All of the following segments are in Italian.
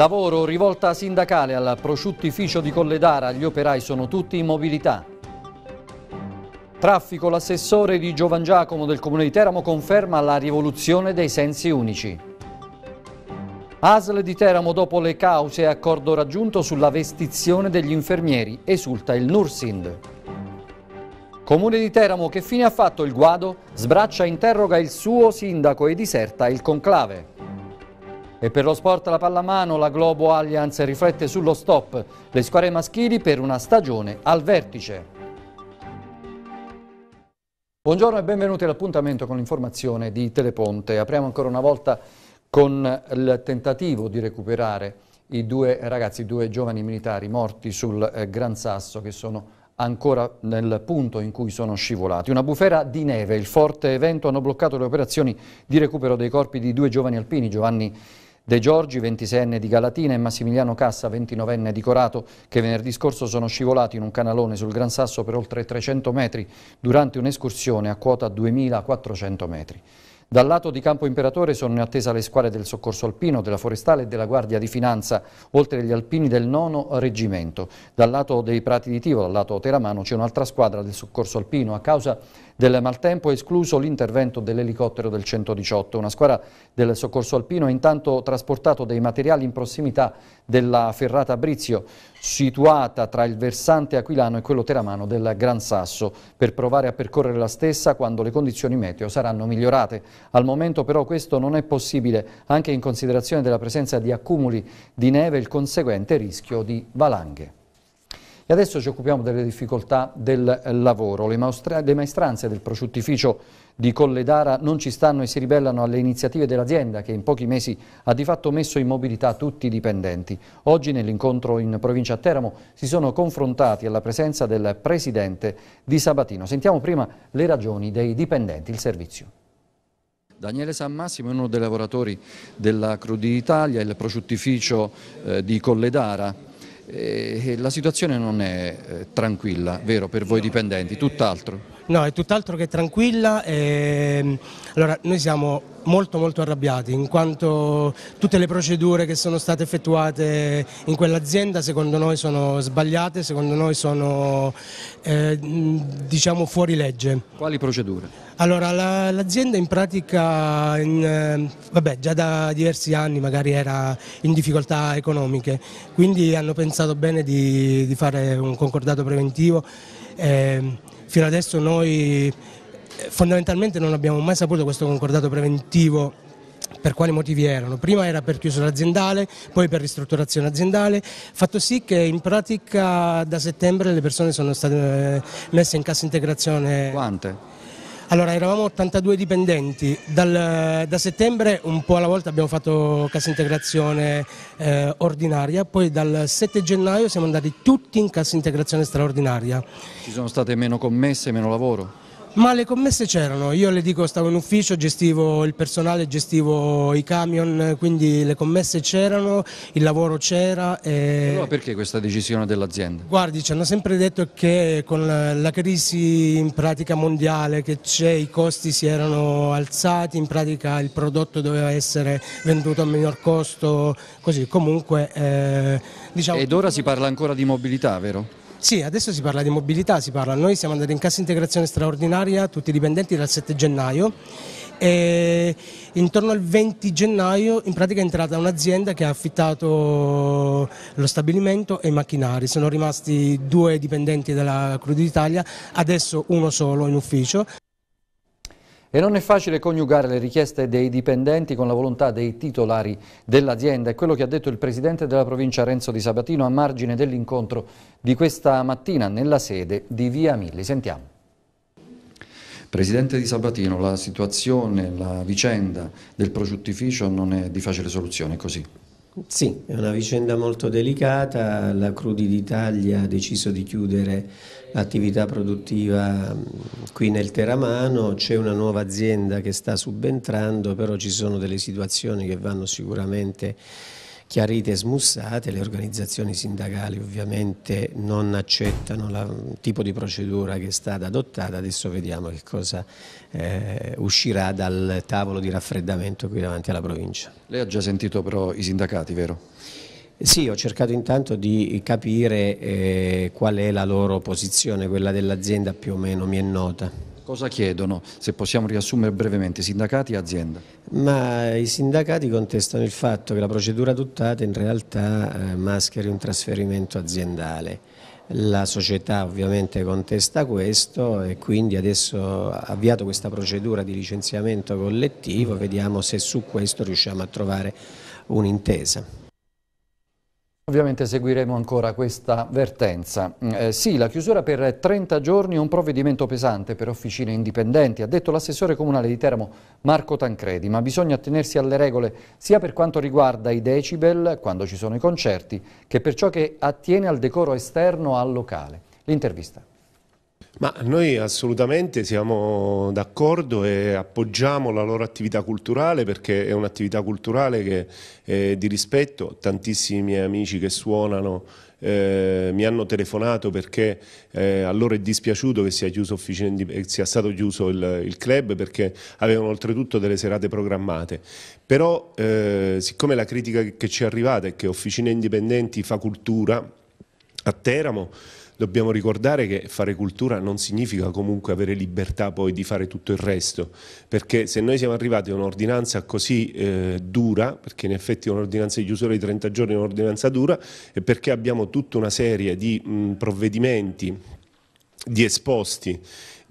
Lavoro, rivolta sindacale al prosciuttificio di Colledara, gli operai sono tutti in mobilità. Traffico, l'assessore di Giovan Giacomo del Comune di Teramo conferma la rivoluzione dei sensi unici. ASL di Teramo dopo le cause e accordo raggiunto sulla vestizione degli infermieri, esulta il Nursind. Comune di Teramo che fine ha fatto il guado? Sbraccia interroga il suo sindaco e diserta il conclave. E per lo sport la pallamano la Globo Allianz riflette sullo stop. Le squadre maschili per una stagione al vertice. Buongiorno e benvenuti all'appuntamento con l'informazione di Teleponte. Apriamo ancora una volta con il tentativo di recuperare i due ragazzi, i due giovani militari morti sul eh, Gran Sasso che sono ancora nel punto in cui sono scivolati. Una bufera di neve, il forte vento hanno bloccato le operazioni di recupero dei corpi di due giovani alpini, Giovanni De Giorgi, 26enne di Galatina, e Massimiliano Cassa, 29enne di Corato, che venerdì scorso sono scivolati in un canalone sul Gran Sasso per oltre 300 metri durante un'escursione a quota 2400 metri. Dal lato di Campo Imperatore sono in attesa le squadre del Soccorso Alpino, della Forestale e della Guardia di Finanza, oltre agli alpini del nono reggimento. Dal lato dei Prati di Tivo, dal lato Teramano, c'è un'altra squadra del Soccorso Alpino. A causa del maltempo, escluso l'intervento dell'elicottero del 118. Una squadra del soccorso alpino ha intanto trasportato dei materiali in prossimità della ferrata Brizio, situata tra il versante aquilano e quello teramano del Gran Sasso, per provare a percorrere la stessa quando le condizioni meteo saranno migliorate. Al momento però questo non è possibile, anche in considerazione della presenza di accumuli di neve e il conseguente rischio di valanghe. E adesso ci occupiamo delle difficoltà del eh, lavoro. Le, le maestranze del prosciuttificio di Colledara non ci stanno e si ribellano alle iniziative dell'azienda che in pochi mesi ha di fatto messo in mobilità tutti i dipendenti. Oggi nell'incontro in provincia a Teramo si sono confrontati alla presenza del presidente di Sabatino. Sentiamo prima le ragioni dei dipendenti, il servizio. Daniele San Massimo è uno dei lavoratori della Crudi Italia, il prosciuttificio eh, di Colledara eh, eh, la situazione non è eh, tranquilla, vero, per voi dipendenti, tutt'altro? No, è tutt'altro che tranquilla. Ehm, allora, noi siamo molto molto arrabbiati in quanto tutte le procedure che sono state effettuate in quell'azienda secondo noi sono sbagliate, secondo noi sono eh, diciamo fuori legge. Quali procedure? Allora, l'azienda in pratica, in, eh, vabbè, già da diversi anni magari era in difficoltà economiche, quindi hanno pensato bene di, di fare un concordato preventivo. Eh, fino adesso noi fondamentalmente non abbiamo mai saputo questo concordato preventivo per quali motivi erano. Prima era per chiusura aziendale, poi per ristrutturazione aziendale, fatto sì che in pratica da settembre le persone sono state eh, messe in cassa integrazione. Quante? Allora, eravamo 82 dipendenti, Dal, da settembre un po' alla volta abbiamo fatto cassa integrazione eh, ordinaria, poi dal 7 gennaio siamo andati tutti in cassa integrazione straordinaria. Ci sono state meno commesse, meno lavoro? Ma le commesse c'erano, io le dico stavo in ufficio, gestivo il personale, gestivo i camion, quindi le commesse c'erano, il lavoro c'era. E... Allora perché questa decisione dell'azienda? Guardi, ci hanno sempre detto che con la crisi in pratica mondiale che c'è, i costi si erano alzati, in pratica il prodotto doveva essere venduto a minor costo, così comunque... Eh, diciamo... Ed ora si parla ancora di mobilità, vero? Sì, adesso si parla di mobilità, si parla. noi siamo andati in cassa integrazione straordinaria, tutti i dipendenti dal 7 gennaio e intorno al 20 gennaio in pratica è entrata un'azienda che ha affittato lo stabilimento e i macchinari, sono rimasti due dipendenti della Crude d'Italia, adesso uno solo in ufficio. E non è facile coniugare le richieste dei dipendenti con la volontà dei titolari dell'azienda. È quello che ha detto il presidente della provincia Renzo Di Sabatino a margine dell'incontro di questa mattina nella sede di Via Milli. Sentiamo. Presidente Di Sabatino, la situazione, la vicenda del prosciuttificio non è di facile soluzione, è così? Sì, è una vicenda molto delicata, la Crudi d'Italia ha deciso di chiudere attività produttiva mm, qui nel Teramano, c'è una nuova azienda che sta subentrando, però ci sono delle situazioni che vanno sicuramente chiarite e smussate, le organizzazioni sindacali ovviamente non accettano il mm, tipo di procedura che è stata adottata, adesso vediamo che cosa eh, uscirà dal tavolo di raffreddamento qui davanti alla provincia. Lei ha già sentito però i sindacati, vero? Sì, ho cercato intanto di capire eh, qual è la loro posizione, quella dell'azienda più o meno mi è nota. Cosa chiedono, se possiamo riassumere brevemente, sindacati e azienda? Ma i sindacati contestano il fatto che la procedura adottata in realtà eh, mascheri un trasferimento aziendale. La società ovviamente contesta questo e quindi adesso ha avviato questa procedura di licenziamento collettivo, vediamo se su questo riusciamo a trovare un'intesa. Ovviamente seguiremo ancora questa vertenza. Mm, eh, sì, la chiusura per 30 giorni è un provvedimento pesante per officine indipendenti, ha detto l'assessore comunale di Teramo Marco Tancredi, ma bisogna attenersi alle regole sia per quanto riguarda i decibel, quando ci sono i concerti, che per ciò che attiene al decoro esterno al locale. L'intervista. Ma noi assolutamente siamo d'accordo e appoggiamo la loro attività culturale perché è un'attività culturale che è di rispetto, tantissimi miei amici che suonano eh, mi hanno telefonato perché eh, a loro è dispiaciuto che sia, chiuso, sia stato chiuso il, il, club perché avevano oltretutto delle serate programmate. Però eh, siccome la critica che ci è arrivata è che Officine Indipendenti fa cultura a Teramo, dobbiamo ricordare che fare cultura non significa comunque avere libertà poi di fare tutto il resto, perché se noi siamo arrivati a un'ordinanza così eh, dura, perché in effetti un'ordinanza di chiusura di 30 giorni è un'ordinanza dura, è perché abbiamo tutta una serie di mh, provvedimenti, di esposti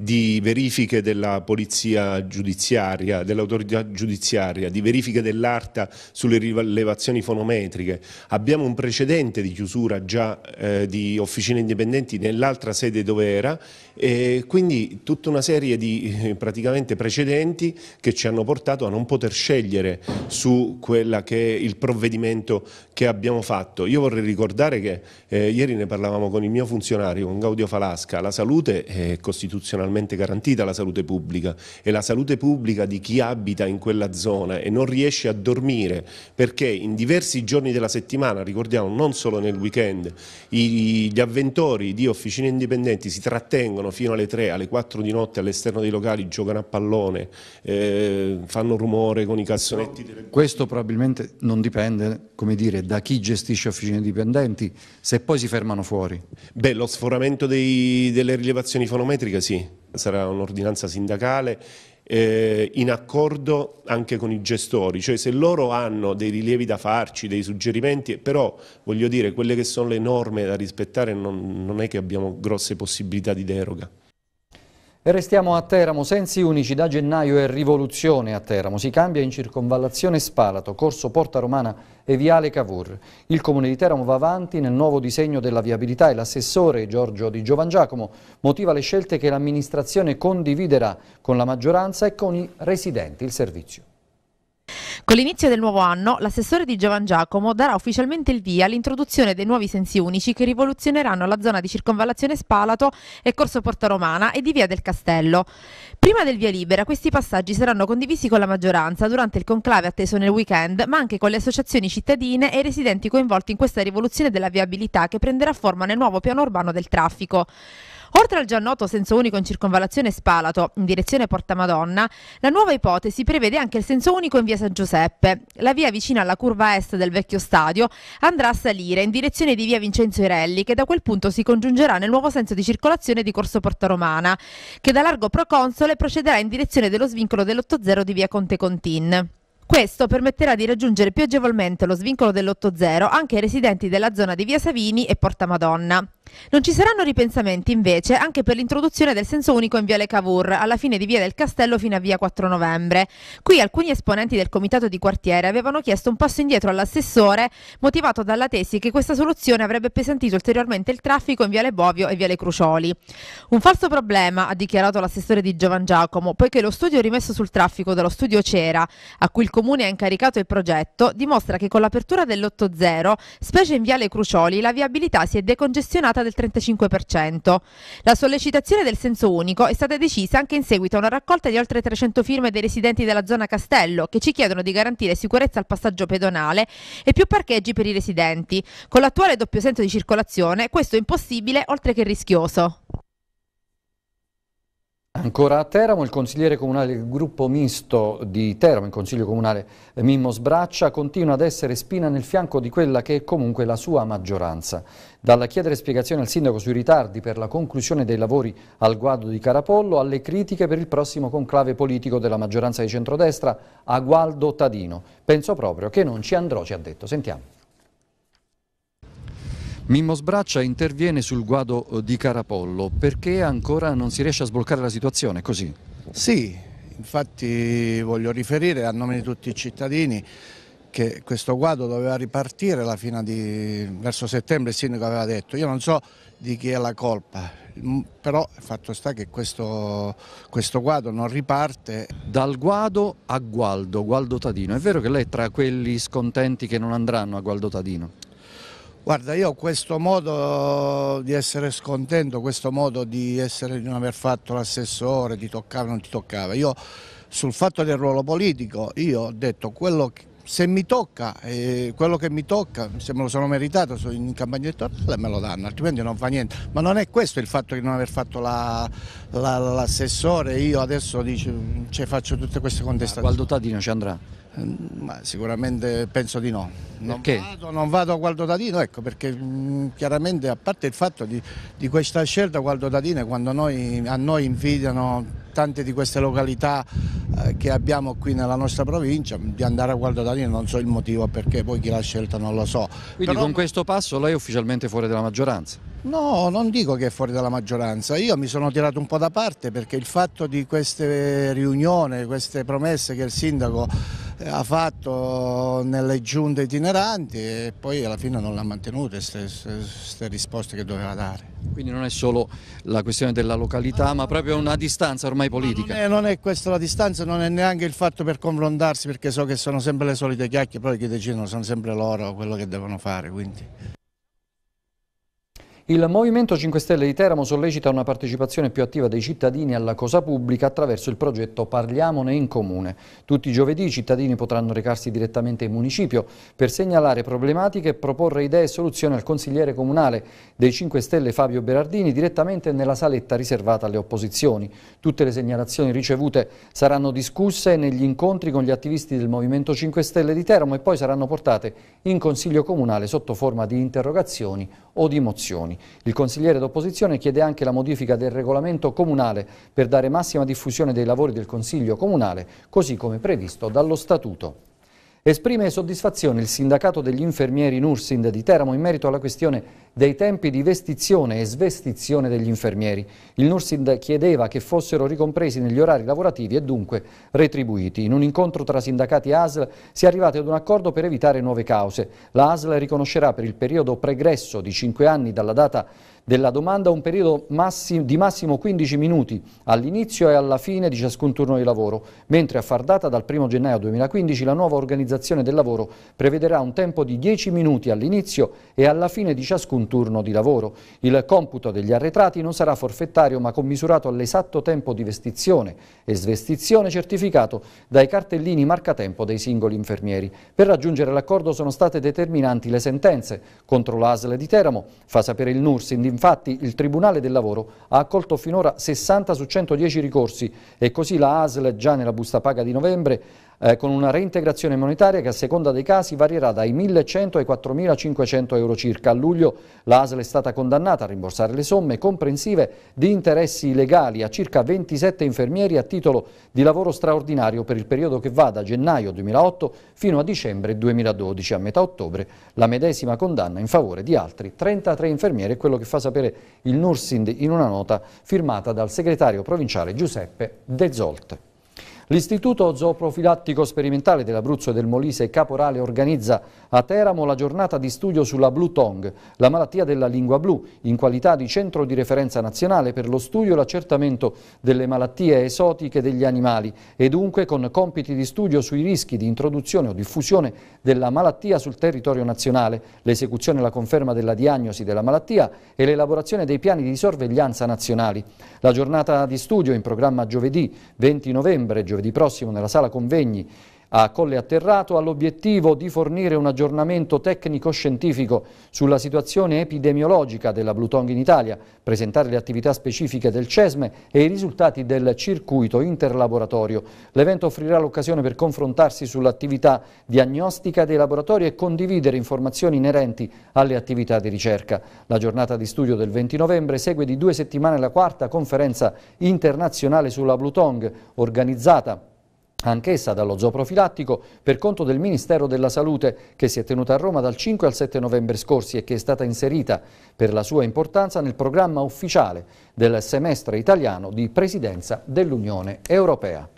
di verifiche della polizia giudiziaria, dell'autorità giudiziaria, di verifiche dell'ARTA sulle rilevazioni fonometriche. Abbiamo un precedente di chiusura già eh, di officine indipendenti nell'altra sede dove era e quindi tutta una serie di eh, praticamente precedenti che ci hanno portato a non poter scegliere su quella che è il provvedimento che abbiamo fatto. Io vorrei ricordare che eh, ieri ne parlavamo con il mio funzionario, con Gaudio Falasca, la salute è costituzionale costituzionalmente garantita la salute pubblica e la salute pubblica di chi abita in quella zona e non riesce a dormire perché in diversi giorni della settimana, ricordiamo non solo nel weekend, gli avventori di officine indipendenti si trattengono fino alle 3, alle 4 di notte all'esterno dei locali, giocano a pallone, eh, fanno rumore con i cassonetti. Delle... Questo probabilmente non dipende come dire, da chi gestisce officine indipendenti, se poi si fermano fuori. Beh, lo sforamento dei, delle rilevazioni fonometriche sì, sarà un'ordinanza sindacale eh, in accordo anche con i gestori, cioè se loro hanno dei rilievi da farci, dei suggerimenti, però voglio dire quelle che sono le norme da rispettare non, non è che abbiamo grosse possibilità di deroga. Restiamo a Teramo, sensi unici da gennaio è rivoluzione a Teramo, si cambia in circonvallazione Spalato, corso Porta Romana e Viale Cavour. Il Comune di Teramo va avanti nel nuovo disegno della viabilità e l'assessore Giorgio Di Giovangiacomo motiva le scelte che l'amministrazione condividerà con la maggioranza e con i residenti il servizio. Con l'inizio del nuovo anno, l'assessore di Giovan Giacomo darà ufficialmente il via all'introduzione dei nuovi sensi unici che rivoluzioneranno la zona di circonvallazione Spalato e Corso Porta Romana e di via del Castello. Prima del via libera, questi passaggi saranno condivisi con la maggioranza durante il conclave atteso nel weekend, ma anche con le associazioni cittadine e i residenti coinvolti in questa rivoluzione della viabilità che prenderà forma nel nuovo piano urbano del traffico. Oltre al già noto senso unico in circonvalazione Spalato, in direzione Porta Madonna, la nuova ipotesi prevede anche il senso unico in via San Giuseppe. La via vicina alla curva est del vecchio stadio andrà a salire in direzione di via Vincenzo Irelli, che da quel punto si congiungerà nel nuovo senso di circolazione di Corso Porta Romana, che da largo proconsole procederà in direzione dello svincolo dell'80 di via Conte Contin. Questo permetterà di raggiungere più agevolmente lo svincolo dell'80 anche ai residenti della zona di Via Savini e Porta Madonna. Non ci saranno ripensamenti invece anche per l'introduzione del senso unico in Viale Cavour, alla fine di Via del Castello fino a Via 4 Novembre. Qui alcuni esponenti del comitato di quartiere avevano chiesto un passo indietro all'assessore, motivato dalla tesi che questa soluzione avrebbe pesantito ulteriormente il traffico in Viale Bovio e Viale Crucioli. Un falso problema, ha dichiarato l'assessore di Giovan Giacomo, poiché lo studio rimesso sul traffico dallo studio Cera, a cui il comune ha incaricato il progetto, dimostra che con l'apertura dell'8.0, specie in Viale Crucioli, la viabilità si è decongestionata elevata del 35%. La sollecitazione del senso unico è stata decisa anche in seguito a una raccolta di oltre 300 firme dei residenti della zona Castello che ci chiedono di garantire sicurezza al passaggio pedonale e più parcheggi per i residenti. Con l'attuale doppio senso di circolazione questo è impossibile oltre che rischioso. Ancora a Teramo, il consigliere comunale del gruppo misto di Teramo, il consiglio comunale eh, Mimmo Sbraccia, continua ad essere spina nel fianco di quella che è comunque la sua maggioranza. Dalla chiedere spiegazioni al sindaco sui ritardi per la conclusione dei lavori al guado di Carapollo, alle critiche per il prossimo conclave politico della maggioranza di centrodestra a Gualdo Tadino. Penso proprio che non ci andrò, ci ha detto. Sentiamo. Mimmo Sbraccia interviene sul guado eh, di Carapollo perché ancora non si riesce a sbloccare la situazione, così? Sì, infatti voglio riferire a nome di tutti i cittadini che questo guado doveva ripartire alla fine di verso settembre il sindaco aveva detto io non so di chi è la colpa mm, però il fatto sta che questo, questo guado non riparte dal guado a Gualdo, Gualdo Tadino è vero che lei è tra quelli scontenti che non andranno a Gualdo Tadino? Guarda, io questo modo di essere scontento, questo modo di, essere, di non aver fatto l'assessore, di toccare o non ti toccava. Io sul fatto del ruolo politico, io ho detto quello che, se mi tocca, eh, quello che mi tocca, se me lo sono meritato in campagna elettorale me lo danno, altrimenti non fa niente. Ma non è questo il fatto di non aver fatto l'assessore, la, la, io adesso dice, cioè, faccio tutte queste contestazioni. Ma qual dotadino ci andrà? Mm, ma sicuramente penso di no. Non vado, non vado, a Gualdodadino, ecco, perché mh, mm, chiaramente a parte il fatto di, di questa scelta Gualdodadino, quando noi, a noi invidiano tante di queste località eh, che abbiamo qui nella nostra provincia, di andare a Guardo non so il motivo perché poi chi l'ha scelta non lo so. Quindi Però... con questo passo lei è ufficialmente fuori dalla maggioranza? No, non dico che è fuori dalla maggioranza, io mi sono tirato un po' da parte perché il fatto di queste riunioni, queste promesse che il sindaco eh, ha fatto nelle giunte itineranti e poi alla fine non l'ha mantenuta queste risposte che doveva dare. Quindi non è solo la questione della località ma proprio una distanza ormai ormai politica. Non è, non è, questa la distanza, non è neanche il fatto per confrontarsi perché so che sono sempre le solite chiacchiere, poi chi decidono sono sempre loro quello che devono fare. Quindi. Il Movimento 5 Stelle di Teramo sollecita una partecipazione più attiva dei cittadini alla cosa pubblica attraverso il progetto Parliamone in Comune. Tutti i giovedì i cittadini potranno recarsi direttamente in municipio per segnalare problematiche e proporre idee e soluzioni al consigliere comunale dei 5 Stelle Fabio Berardini direttamente nella saletta riservata alle opposizioni. Tutte le segnalazioni ricevute saranno discusse negli incontri con gli attivisti del Movimento 5 Stelle di Teramo e poi saranno portate in Consiglio Comunale sotto forma di interrogazioni o di mozioni. Il consigliere d'opposizione chiede anche la modifica del regolamento comunale per dare massima diffusione dei lavori del Consiglio Comunale, così come previsto dallo Statuto. Esprime soddisfazione il sindacato degli infermieri Nursind di Teramo in merito alla questione dei tempi di vestizione e svestizione degli infermieri. Il Nursind chiedeva che fossero ricompresi negli orari lavorativi e dunque retribuiti. In un incontro tra sindacati e ASL si è arrivati ad un accordo per evitare nuove cause. La ASL riconoscerà per il periodo pregresso di 5 anni dalla data della domanda un periodo massi di massimo 15 minuti all'inizio e alla fine di ciascun turno di lavoro, mentre a far data dal 1 gennaio 2015 la nuova organizzazione del lavoro prevederà un tempo di 10 minuti all'inizio e alla fine di ciascun turno di lavoro. Il computo degli arretrati non sarà forfettario ma commisurato all'esatto tempo di vestizione e svestizione certificato dai cartellini marcatempo dei singoli infermieri. Per raggiungere l'accordo sono state determinanti le sentenze contro l'ASL di Teramo, fa sapere il NURS in Infatti il Tribunale del Lavoro ha accolto finora 60 su 110 ricorsi e così la ASL già nella busta paga di novembre eh, con una reintegrazione monetaria che a seconda dei casi varierà dai 1.100 ai 4.500 euro circa. A luglio l'ASL è stata condannata a rimborsare le somme comprensive di interessi legali a circa 27 infermieri a titolo di lavoro straordinario per il periodo che va da gennaio 2008 fino a dicembre 2012. A metà ottobre la medesima condanna in favore di altri 33 infermieri, è quello che fa sapere il Nursind in una nota firmata dal segretario provinciale Giuseppe De Zolte. L'Istituto Zooprofilattico Sperimentale dell'Abruzzo e del Molise Caporale organizza a Teramo la giornata di studio sulla Blue Tongue, la malattia della lingua blu, in qualità di centro di referenza nazionale per lo studio e l'accertamento delle malattie esotiche degli animali e dunque con compiti di studio sui rischi di introduzione o diffusione della malattia sul territorio nazionale, l'esecuzione e la conferma della diagnosi della malattia e l'elaborazione dei piani di sorveglianza nazionali. La giornata di studio in programma giovedì 20 novembre, giovedì giovedì prossimo nella sala convegni a Colle Atterrato ha l'obiettivo di fornire un aggiornamento tecnico-scientifico sulla situazione epidemiologica della Blue Tongue in Italia, presentare le attività specifiche del CESME e i risultati del circuito interlaboratorio. L'evento offrirà l'occasione per confrontarsi sull'attività diagnostica dei laboratori e condividere informazioni inerenti alle attività di ricerca. La giornata di studio del 20 novembre segue di due settimane la quarta conferenza internazionale sulla Blue Tongue, organizzata anch'essa dallo zooprofilattico per conto del Ministero della Salute che si è tenuta a Roma dal 5 al 7 novembre scorsi e che è stata inserita per la sua importanza nel programma ufficiale del semestre italiano di presidenza dell'Unione Europea.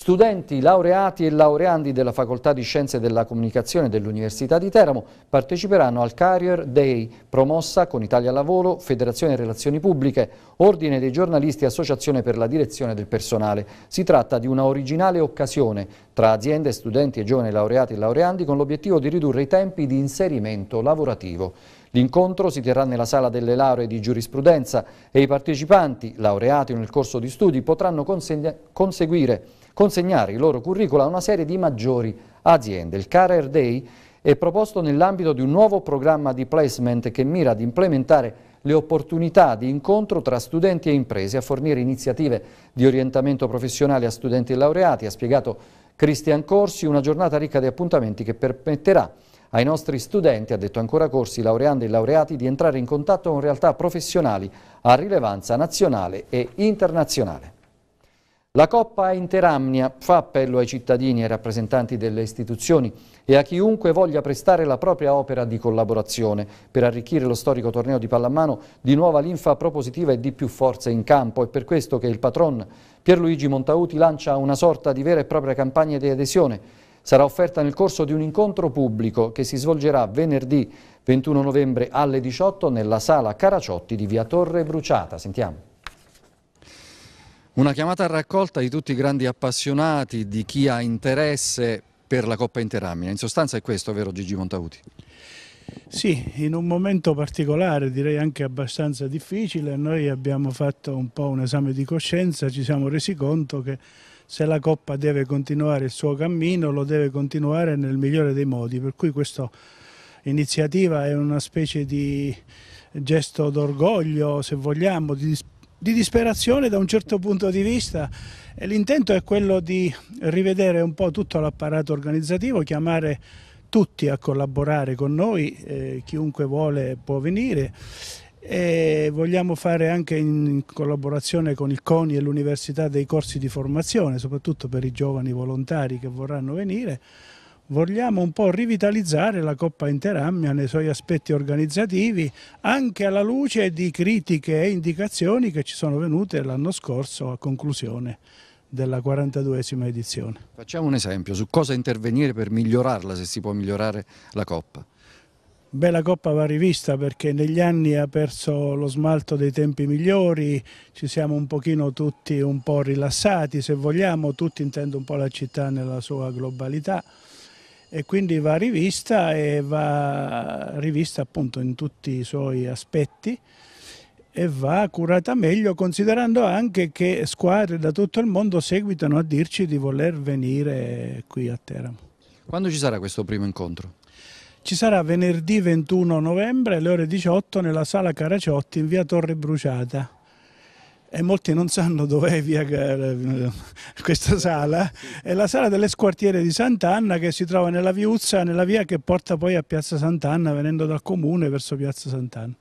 Studenti, laureati e laureandi della Facoltà di Scienze della Comunicazione dell'Università di Teramo parteciperanno al Carrier Day, promossa con Italia Lavoro, Federazione Relazioni Pubbliche, Ordine dei Giornalisti e Associazione per la Direzione del Personale. Si tratta di una originale occasione tra aziende, studenti e giovani laureati e laureandi con l'obiettivo di ridurre i tempi di inserimento lavorativo. L'incontro si terrà nella sala delle lauree di giurisprudenza e i partecipanti, laureati nel corso di studi, potranno conseguire consegnare i loro curricula a una serie di maggiori aziende. Il Career Day è proposto nell'ambito di un nuovo programma di placement che mira ad implementare le opportunità di incontro tra studenti e imprese, a fornire iniziative di orientamento professionale a studenti e laureati, ha spiegato Cristian Corsi, una giornata ricca di appuntamenti che permetterà ai nostri studenti, ha detto ancora Corsi, laureandi e laureati, di entrare in contatto con realtà professionali a rilevanza nazionale e internazionale. La Coppa Interamnia fa appello ai cittadini e ai rappresentanti delle istituzioni e a chiunque voglia prestare la propria opera di collaborazione per arricchire lo storico torneo di pallamano di nuova linfa propositiva e di più forza in campo. È per questo che il patron Pierluigi Montauti lancia una sorta di vera e propria campagna di adesione. Sarà offerta nel corso di un incontro pubblico che si svolgerà venerdì 21 novembre alle 18 nella sala Caraciotti di via Torre Bruciata. Sentiamo. Una chiamata a raccolta di tutti i grandi appassionati, di chi ha interesse per la Coppa Interamina. In sostanza è questo, vero Gigi Montauti? Sì, in un momento particolare, direi anche abbastanza difficile, noi abbiamo fatto un po' un esame di coscienza, ci siamo resi conto che se la Coppa deve continuare il suo cammino lo deve continuare nel migliore dei modi, per cui questa iniziativa è una specie di gesto d'orgoglio, se vogliamo, di disperazione di disperazione da un certo punto di vista. L'intento è quello di rivedere un po' tutto l'apparato organizzativo, chiamare tutti a collaborare con noi, eh, chiunque vuole può venire e vogliamo fare anche in collaborazione con il CONI e l'Università dei corsi di formazione, soprattutto per i giovani volontari che vorranno venire, vogliamo un po' rivitalizzare la Coppa Interamia nei suoi aspetti organizzativi, anche alla luce di critiche e indicazioni che ci sono venute l'anno scorso a conclusione della 42esima edizione. Facciamo un esempio su cosa intervenire per migliorarla, se si può migliorare la Coppa. Beh, la Coppa va rivista perché negli anni ha perso lo smalto dei tempi migliori, ci siamo un pochino tutti un po' rilassati, se vogliamo, tutti intendo un po' la città nella sua globalità e quindi va rivista e va rivista appunto in tutti i suoi aspetti e va curata meglio considerando anche che squadre da tutto il mondo seguitano a dirci di voler venire qui a Teramo. Quando ci sarà questo primo incontro? Ci sarà venerdì 21 novembre alle ore 18 nella sala Caraciotti in via Torre Bruciata e molti non sanno dov'è via eh, questa sala, è la sala delle squartiere di Sant'Anna che si trova nella viuzza, nella via che porta poi a Piazza Sant'Anna venendo dal comune verso Piazza Sant'Anna.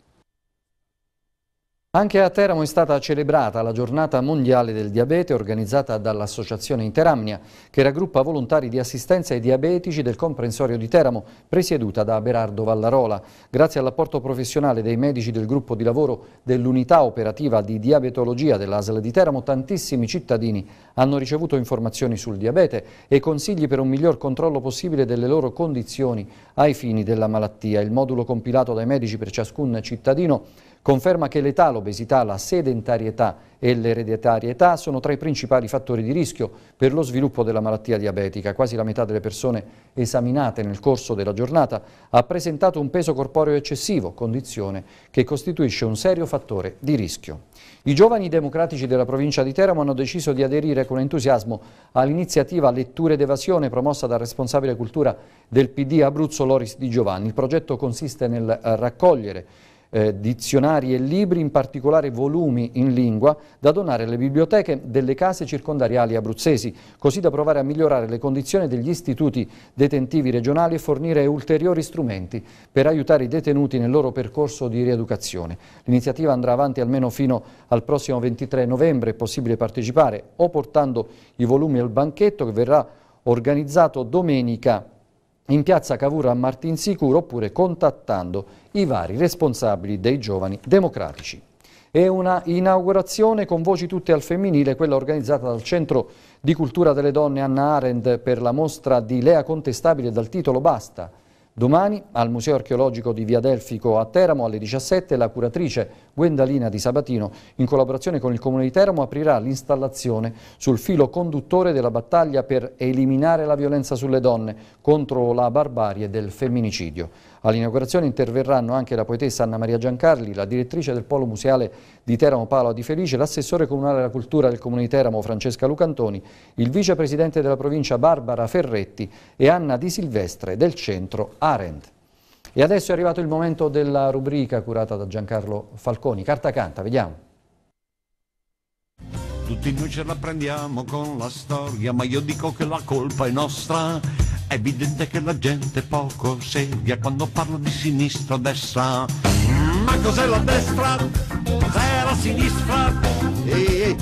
Anche a Teramo è stata celebrata la giornata mondiale del diabete organizzata dall'associazione Interamnia che raggruppa volontari di assistenza ai diabetici del comprensorio di Teramo presieduta da Berardo Vallarola. Grazie all'apporto professionale dei medici del gruppo di lavoro dell'unità operativa di diabetologia dell'ASL di Teramo tantissimi cittadini hanno ricevuto informazioni sul diabete e consigli per un miglior controllo possibile delle loro condizioni ai fini della malattia. Il modulo compilato dai medici per ciascun cittadino conferma che l'età, l'obesità, la sedentarietà e l'ereditarietà sono tra i principali fattori di rischio per lo sviluppo della malattia diabetica. Quasi la metà delle persone esaminate nel corso della giornata ha presentato un peso corporeo eccessivo, condizione che costituisce un serio fattore di rischio. I giovani democratici della provincia di Teramo hanno deciso di aderire con entusiasmo all'iniziativa Letture d'Evasione promossa dal responsabile cultura del PD Abruzzo Loris Di Giovanni. Il progetto consiste nel raccogliere eh, dizionari e libri, in particolare volumi in lingua, da donare alle biblioteche delle case circondariali abruzzesi, così da provare a migliorare le condizioni degli istituti detentivi regionali e fornire ulteriori strumenti per aiutare i detenuti nel loro percorso di rieducazione. L'iniziativa andrà avanti almeno fino al prossimo 23 novembre, è possibile partecipare o portando i volumi al banchetto che verrà organizzato domenica in piazza Cavour a Martinsicuro oppure contattando i vari responsabili dei giovani democratici. È una inaugurazione con voci tutte al femminile, quella organizzata dal Centro di Cultura delle Donne Anna Arendt per la mostra di Lea Contestabile dal titolo Basta, Domani al Museo Archeologico di Via Delfico a Teramo alle 17 la curatrice Gwendalina Di Sabatino in collaborazione con il Comune di Teramo aprirà l'installazione sul filo conduttore della battaglia per eliminare la violenza sulle donne contro la barbarie del femminicidio. All'inaugurazione interverranno anche la poetessa Anna Maria Giancarli, la direttrice del Polo Museale di Teramo Paolo di Felice, l'assessore comunale alla cultura del Comune di Teramo Francesca Lucantoni, il vicepresidente della provincia Barbara Ferretti e Anna Di Silvestre del centro Arendt. E adesso è arrivato il momento della rubrica curata da Giancarlo Falconi. Carta canta, vediamo. Tutti noi ce la prendiamo con la storia, ma io dico che la colpa è nostra è evidente che la gente poco seria quando parlo di sinistra o destra. Ma cos'è la destra? Cos'è la sinistra? ehi.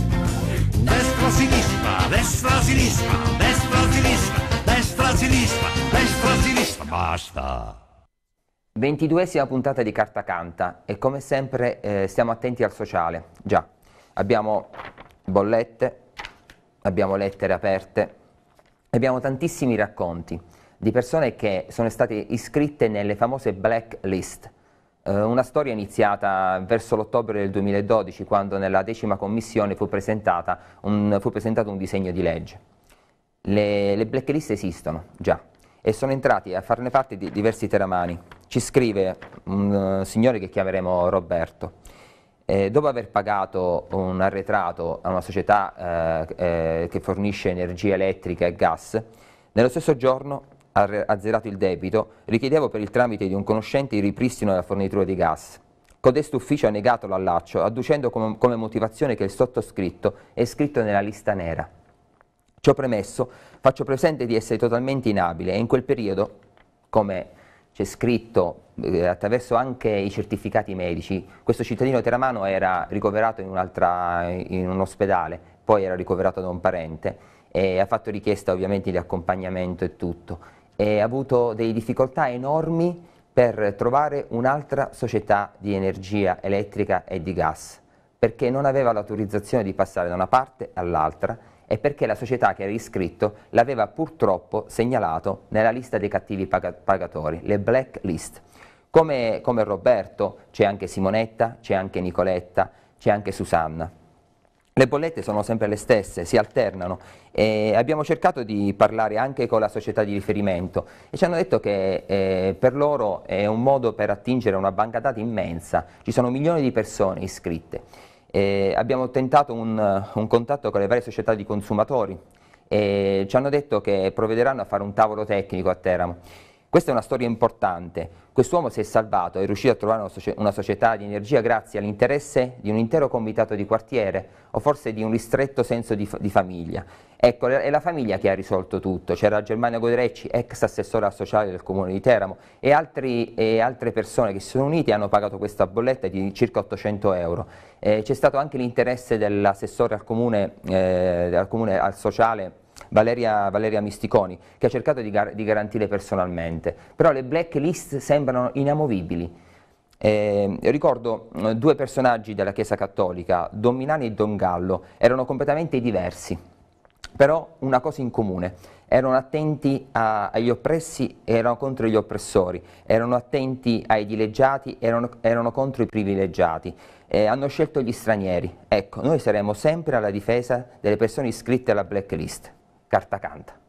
destra, sinistra, destra, sinistra, destra, sinistra, destra, sinistra, destra, sinistra, basta. 22esima puntata di Carta Canta e come sempre eh, stiamo attenti al sociale. Già, abbiamo bollette, abbiamo lettere aperte, abbiamo tantissimi racconti di persone che sono state iscritte nelle famose blacklist, eh, una storia iniziata verso l'ottobre del 2012 quando nella decima commissione fu, un, fu presentato un disegno di legge. Le, le, blacklist esistono già e sono entrati a farne parte di diversi teramani. Ci scrive un uh, signore che chiameremo Roberto. Eh, dopo aver pagato un arretrato a una società eh, eh, che fornisce energia elettrica e gas, nello stesso giorno azzerato il debito, richiedevo per il tramite di un conoscente il ripristino della fornitura di gas. Codesto ufficio ha negato l'allaccio, adducendo com come motivazione che il sottoscritto è scritto nella lista nera. Ciò premesso, faccio presente di essere totalmente inabile e in quel periodo, come c'è scritto eh, attraverso anche i certificati medici, questo cittadino teramano era ricoverato in, in un ospedale, poi era ricoverato da un parente e ha fatto richiesta ovviamente di accompagnamento e tutto e ha avuto delle difficoltà enormi per trovare un'altra società di energia elettrica e di gas perché non aveva l'autorizzazione di passare da una parte all'altra è perché la società che era iscritto l'aveva purtroppo segnalato nella lista dei cattivi pagatori, le blacklist. Come, come Roberto c'è anche Simonetta, c'è anche Nicoletta, c'è anche Susanna. Le bollette sono sempre le stesse, si alternano e abbiamo cercato di parlare anche con la società di riferimento e ci hanno detto che eh, per loro è un modo per attingere una banca dati immensa, ci sono milioni di persone iscritte. E abbiamo tentato un, un contatto con le varie società di consumatori e ci hanno detto che provvederanno a fare un tavolo tecnico a Teramo questa è una storia importante, quest'uomo si è salvato, è riuscito a trovare una società di energia grazie all'interesse di un intero comitato di quartiere o forse di un ristretto senso di, di famiglia. Ecco, è la famiglia che ha risolto tutto, c'era Germania Goderecci, ex assessora sociale del comune di Teramo e, altri, e, altre persone che si sono unite e hanno pagato questa bolletta di circa 800 euro. Eh, C'è stato anche l'interesse dell'assessore al eh, al comune al sociale Valeria, Valeria Misticoni, che ha cercato di, gar di, garantire personalmente, però le blacklist sembrano inamovibili. Eh, ricordo eh, due personaggi della Chiesa Cattolica, Don Milani e Don Gallo, erano completamente diversi, però una cosa in comune, erano attenti a, agli oppressi, erano contro gli oppressori, erano attenti ai dileggiati, erano, erano contro i privilegiati, eh, hanno scelto gli stranieri. Ecco, noi saremo sempre alla difesa delle persone iscritte alla blacklist carta canta.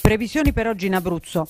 Previsioni per oggi in Abruzzo.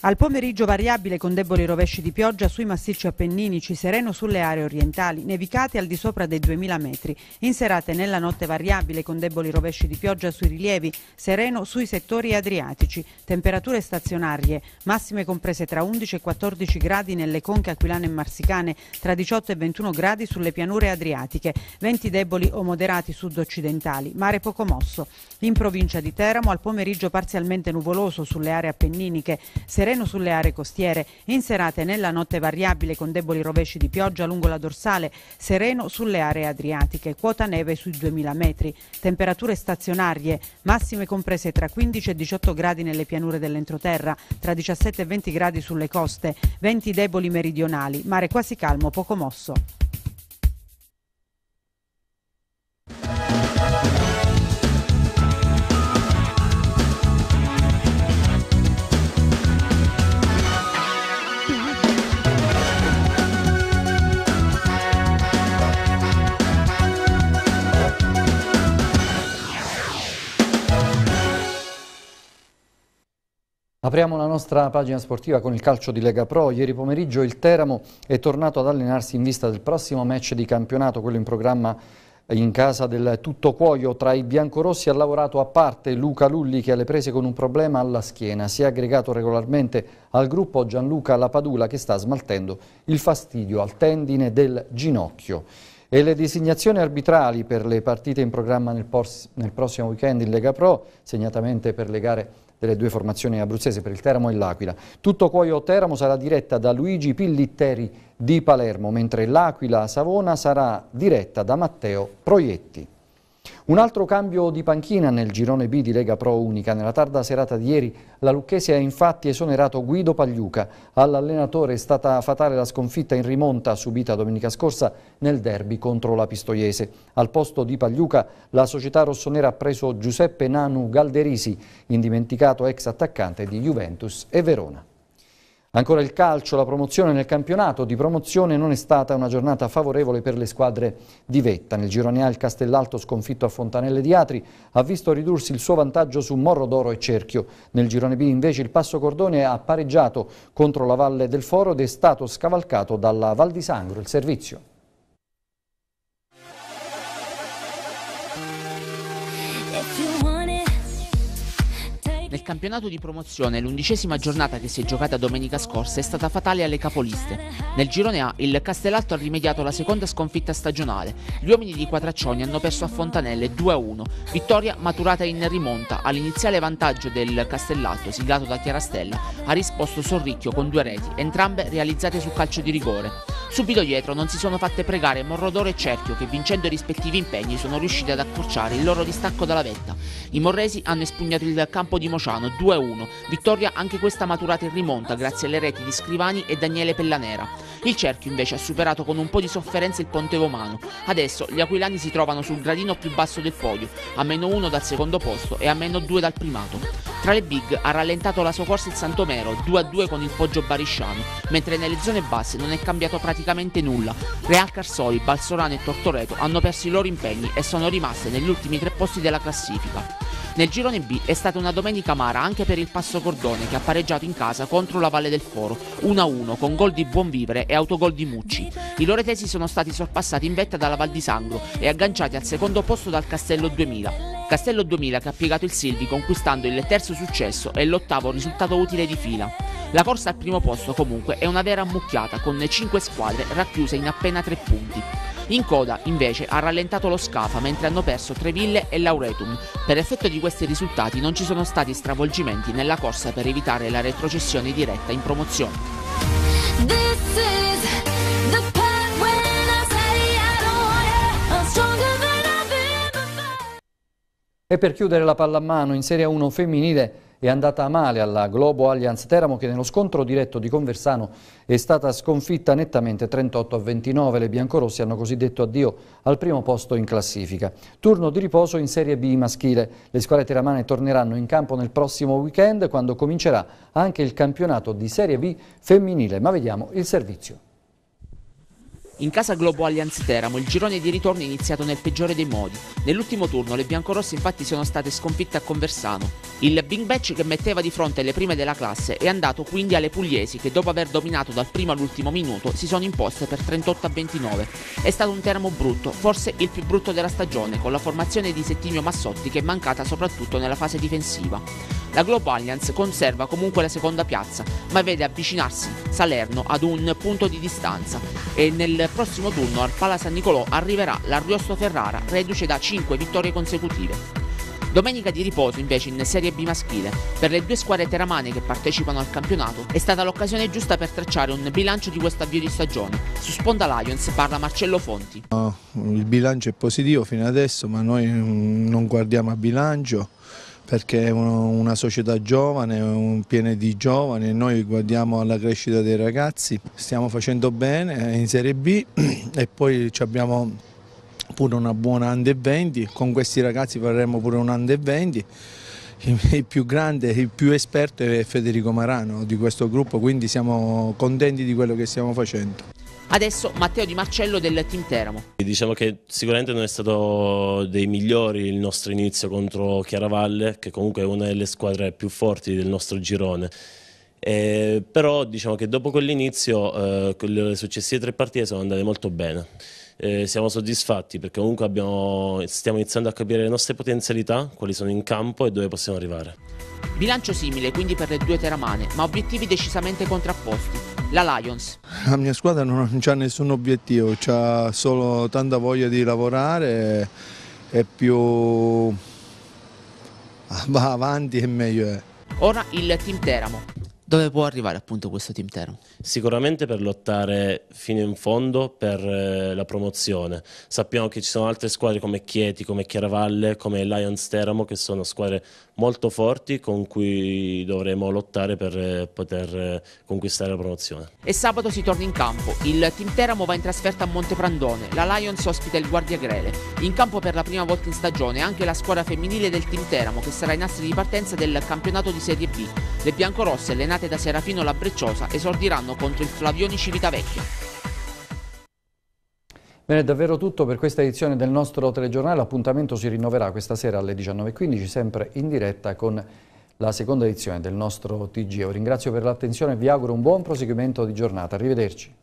Al pomeriggio variabile con deboli rovesci di pioggia sui massicci appenninici, sereno sulle aree orientali, nevicate al di sopra dei 2000 metri. In serate nella notte variabile con deboli rovesci di pioggia sui rilievi, sereno sui settori adriatici. Temperature stazionarie, massime comprese tra 11 e 14 gradi nelle conche aquilane e marsicane, tra 18 e 21 gradi sulle pianure adriatiche, venti deboli o moderati sud-occidentali, mare poco mosso. In provincia di Teramo al pomeriggio parzialmente nuvoloso sulle aree appenniniche, sereno sereno sulle aree costiere, in serata e nella notte variabile con deboli rovesci di pioggia lungo la dorsale, sereno sulle aree adriatiche, quota neve sui 2000 metri, temperature stazionarie, massime comprese tra 15 e 18 gradi nelle pianure dell'entroterra, tra 17 e 20 gradi sulle coste, venti deboli meridionali, mare quasi calmo, poco mosso. Apriamo la nostra pagina sportiva con il calcio di Lega Pro. Ieri pomeriggio il Teramo è tornato ad allenarsi in vista del prossimo match di campionato, quello in programma in casa del tutto cuoio. Tra i biancorossi ha lavorato a parte Luca Lulli che ha le prese con un problema alla schiena. Si è aggregato regolarmente al gruppo Gianluca Lapadula che sta smaltendo il fastidio al tendine del ginocchio. E le designazioni arbitrali per le partite in programma nel, nel prossimo weekend in Lega Pro, segnatamente per le gare delle due formazioni abruzzese per il Teramo e l'Aquila. Tutto Cuoio Teramo sarà diretta da Luigi Pillitteri di Palermo, mentre l'Aquila Savona sarà diretta da Matteo Proietti. Un altro cambio di panchina nel girone B di Lega Pro Unica. Nella tarda serata di ieri la Lucchese ha infatti esonerato Guido Pagliuca. All'allenatore è stata fatale la sconfitta in rimonta subita domenica scorsa nel derby contro la Pistoiese. Al posto di Pagliuca la società rossonera ha preso Giuseppe Nanu Galderisi, indimenticato ex attaccante di Juventus e Verona. Ancora il calcio, la promozione nel campionato di promozione non è stata una giornata favorevole per le squadre di vetta. Nel girone A il Castellalto sconfitto a Fontanelle di Atri ha visto ridursi il suo vantaggio su Morro d'Oro e Cerchio. Nel girone B invece il Passo Cordone ha pareggiato contro la Valle del Foro ed è stato scavalcato dalla Val di Sangro il servizio. Nel campionato di promozione l'undicesima giornata che si è giocata domenica scorsa è stata fatale alle capoliste. Nel girone A il Castellalto ha rimediato la seconda sconfitta stagionale. Gli uomini di Quatraccioni hanno perso a Fontanelle 2-1, vittoria maturata in rimonta. All'iniziale vantaggio del Castellato, siglato da Chiarastella, ha risposto Sorricchio con due reti, entrambe realizzate su calcio di rigore. Subito dietro non si sono fatte pregare Morrodoro e Cerchio che vincendo i rispettivi impegni sono riusciti ad accorciare il loro distacco dalla vetta. I morresi hanno espugnato il campo di Mociano 2-1, vittoria anche questa maturata in rimonta grazie alle reti di Scrivani e Daniele Pellanera. Il cerchio invece ha superato con un po' di sofferenza il ponte romano. Adesso gli aquilani si trovano sul gradino più basso del podio, a meno 1 dal secondo posto e a meno 2 dal primato. Tra le big ha rallentato la sua corsa il Santomero, 2 a 2 con il Poggio Barisciano, mentre nelle zone basse non è cambiato praticamente nulla. Real Carsoli, Balsorano e Tortoreto hanno perso i loro impegni e sono rimaste negli ultimi tre posti della classifica. Nel girone B è stata una domenica amara anche per il Passo Cordone che ha pareggiato in casa contro la Valle del Foro 1-1 con gol di Buonvivere e autogol di Mucci. I loretesi sono stati sorpassati in vetta dalla Val di Sangro e agganciati al secondo posto dal Castello 2000. Castello 2000 che ha piegato il Silvi conquistando il terzo successo e l'ottavo risultato utile di fila. La corsa al primo posto comunque è una vera ammucchiata con 5 squadre racchiuse in appena 3 punti. In coda invece ha rallentato lo Scafa mentre hanno perso Treville e Lauretum. Per effetto di questi risultati non ci sono stati stravolgimenti nella corsa per evitare la retrocessione diretta in promozione. E per chiudere la palla a mano in Serie 1 femminile è andata male alla Globo Allianz Teramo che nello scontro diretto di Conversano è stata sconfitta nettamente 38 a 29. Le biancorossi hanno così detto addio al primo posto in classifica. Turno di riposo in Serie B maschile. Le squadre teramane torneranno in campo nel prossimo weekend quando comincerà anche il campionato di Serie B femminile. Ma vediamo il servizio. In casa Globo Allianz Teramo il girone di ritorno è iniziato nel peggiore dei modi. Nell'ultimo turno le biancorosse infatti sono state sconfitte a Conversano. Il Bing Batch che metteva di fronte le prime della classe è andato quindi alle pugliesi che dopo aver dominato dal primo all'ultimo minuto si sono imposte per 38 a 29. È stato un Teramo brutto, forse il più brutto della stagione, con la formazione di Settimio Massotti che è mancata soprattutto nella fase difensiva. La Globo Alliance conserva comunque la seconda piazza, ma vede avvicinarsi Salerno ad un punto di distanza e nel nel prossimo turno al Pala San Nicolò arriverà l'Arriosto Ferrara, reduce da 5 vittorie consecutive. Domenica di riposo invece in Serie B maschile, per le due squadre teramane che partecipano al campionato, è stata l'occasione giusta per tracciare un bilancio di questo avvio di stagione. Su Sponda Lions parla Marcello Fonti. Il bilancio è positivo fino adesso, ma noi non guardiamo a bilancio, perché è una società giovane, piena di giovani, noi guardiamo alla crescita dei ragazzi, stiamo facendo bene eh, in Serie B e poi abbiamo pure una buona under 20, con questi ragazzi faremo pure un under 20 il più grande, il più esperto è Federico Marano di questo gruppo, quindi siamo contenti di quello che stiamo facendo. Adesso Matteo Di Marcello del Team Teramo. Diciamo che sicuramente non è stato dei migliori il nostro inizio contro Chiaravalle, che comunque è una delle squadre più forti del nostro girone. Eh, però diciamo che dopo quell'inizio eh, le successive tre partite sono andate molto bene. Eh, siamo soddisfatti perché comunque abbiamo, stiamo iniziando a capire le nostre potenzialità, quali sono in campo e dove possiamo arrivare. Bilancio simile quindi per le due teramane, ma obiettivi decisamente contrapposti la Lions. La mia squadra non ha nessun obiettivo, ha solo tanta voglia di lavorare e più ah, va avanti e meglio è. Ora il team Teramo dove può arrivare appunto questo team Teramo? Sicuramente per lottare fino in fondo per eh, la promozione. Sappiamo che ci sono altre squadre come Chieti, come Chiaravalle, come Lions Teramo che sono squadre molto forti con cui dovremo lottare per eh, poter eh, conquistare la promozione. E sabato si torna in campo. Il team Teramo va in trasferta a Monteprandone, la Lions ospita il Guardia Grele. In campo per la prima volta in stagione anche la squadra femminile del team Teramo che sarà in astri di partenza del campionato di Serie B. Le biancorosse allenate allenate da Serafino La Brecciosa, esordiranno contro il Flavioni Civitavecchia. Bene, davvero tutto per questa edizione del nostro telegiornale. L'appuntamento si rinnoverà questa sera alle 19.15, sempre in diretta con la seconda edizione del nostro TG. Io ringrazio per l'attenzione e vi auguro un buon proseguimento di giornata. Arrivederci.